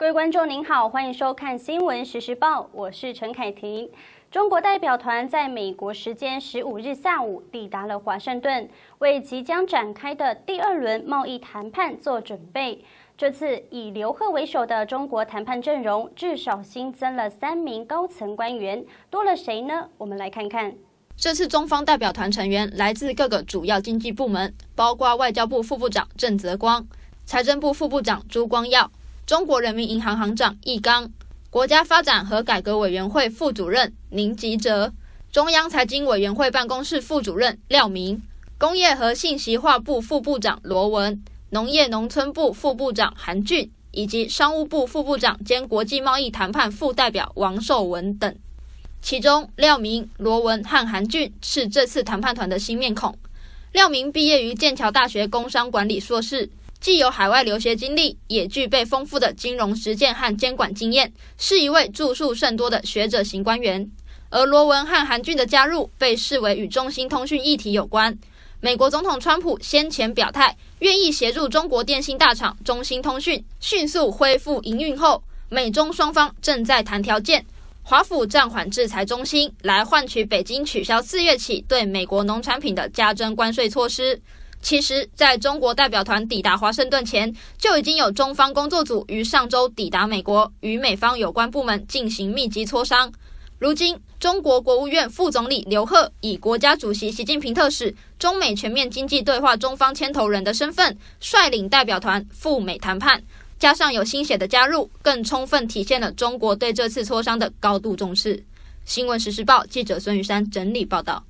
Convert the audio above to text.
各位观众您好，欢迎收看新闻实时报，我是陈凯婷。中国代表团在美国时间十五日下午抵达了华盛顿，为即将展开的第二轮贸易谈判做准备。这次以刘鹤为首的中国谈判阵容至少新增了三名高层官员，多了谁呢？我们来看看。这次中方代表团成员来自各个主要经济部门，包括外交部副部长郑泽光、财政部副部长朱光耀。中国人民银行行长易纲，国家发展和改革委员会副主任宁吉喆，中央财经委员会办公室副主任廖明、工业和信息化部副部长罗文，农业农村部副部长韩俊，以及商务部副部长兼国际贸易谈判副代表王受文等。其中，廖明、罗文和韩俊是这次谈判团的新面孔。廖明毕业于剑桥大学工商管理硕士。既有海外留学经历，也具备丰富的金融实践和监管经验，是一位著述甚多的学者型官员。而罗文和韩俊的加入被视为与中兴通讯议题有关。美国总统川普先前表态，愿意协助中国电信大厂中兴通讯迅速恢复营运后，美中双方正在谈条件，华府暂缓制裁中兴，来换取北京取消四月起对美国农产品的加征关税措施。其实，在中国代表团抵达华盛顿前，就已经有中方工作组于上周抵达美国，与美方有关部门进行密集磋商。如今，中国国务院副总理刘鹤以国家主席习近平特使、中美全面经济对话中方牵头人的身份，率领代表团赴美谈判。加上有新血的加入，更充分体现了中国对这次磋商的高度重视。新闻实时报，记者孙玉山整理报道。